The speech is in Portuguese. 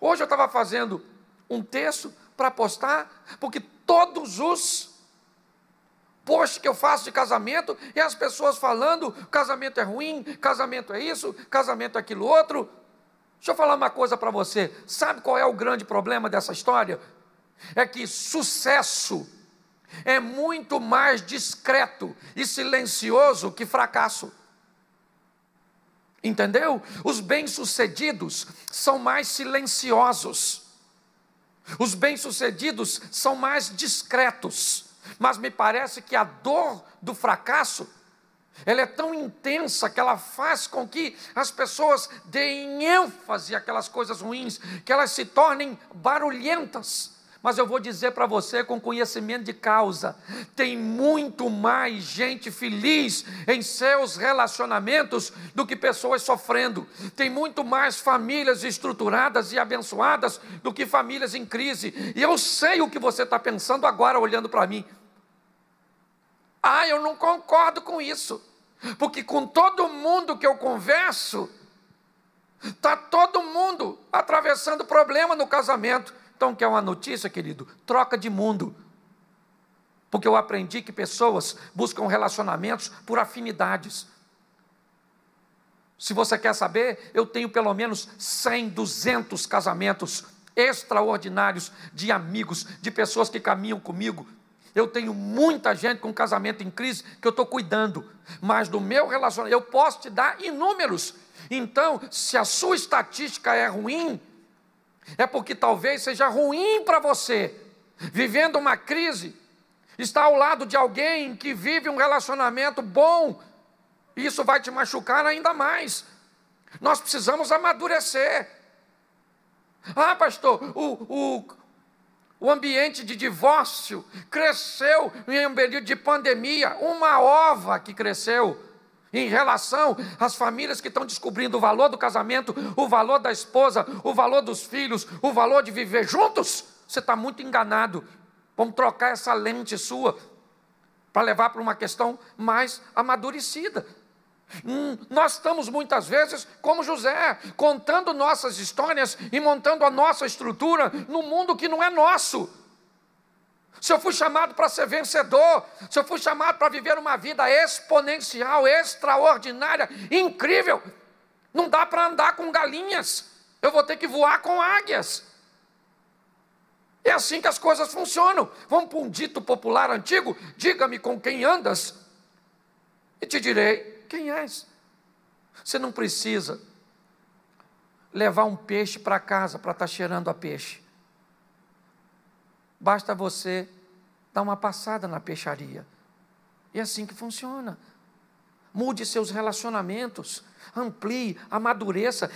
Hoje eu estava fazendo um texto para postar, porque todos os posts que eu faço de casamento e as pessoas falando: casamento é ruim, casamento é isso, casamento é aquilo outro. Deixa eu falar uma coisa para você. Sabe qual é o grande problema dessa história? É que sucesso é muito mais discreto e silencioso que fracasso. Entendeu? Os bem-sucedidos são mais silenciosos. Os bem-sucedidos são mais discretos. Mas me parece que a dor do fracasso ela é tão intensa que ela faz com que as pessoas deem ênfase àquelas coisas ruins, que elas se tornem barulhentas. Mas eu vou dizer para você com conhecimento de causa: tem muito mais gente feliz em seus relacionamentos do que pessoas sofrendo. Tem muito mais famílias estruturadas e abençoadas do que famílias em crise. E eu sei o que você está pensando agora olhando para mim. Ah, eu não concordo com isso. Porque com todo mundo que eu converso, está todo mundo atravessando problema no casamento. Então, quer é uma notícia, querido? Troca de mundo. Porque eu aprendi que pessoas buscam relacionamentos por afinidades. Se você quer saber, eu tenho pelo menos 100, 200 casamentos extraordinários de amigos, de pessoas que caminham comigo. Eu tenho muita gente com casamento em crise que eu estou cuidando, mas do meu relacionamento, eu posso te dar inúmeros. Então, se a sua estatística é ruim, é porque talvez seja ruim para você, vivendo uma crise, estar ao lado de alguém que vive um relacionamento bom, isso vai te machucar ainda mais. Nós precisamos amadurecer. Ah, pastor, o, o, o ambiente de divórcio cresceu em um período de pandemia, uma ova que cresceu em relação às famílias que estão descobrindo o valor do casamento, o valor da esposa, o valor dos filhos, o valor de viver juntos, você está muito enganado. Vamos trocar essa lente sua para levar para uma questão mais amadurecida. Hum, nós estamos muitas vezes como José, contando nossas histórias e montando a nossa estrutura no mundo que não é nosso se eu fui chamado para ser vencedor, se eu fui chamado para viver uma vida exponencial, extraordinária, incrível, não dá para andar com galinhas, eu vou ter que voar com águias. É assim que as coisas funcionam. Vamos para um dito popular antigo: diga-me com quem andas, e te direi quem és. Você não precisa levar um peixe para casa para estar tá cheirando a peixe. Basta você dar uma passada na peixaria. É assim que funciona. Mude seus relacionamentos, amplie, amadureça.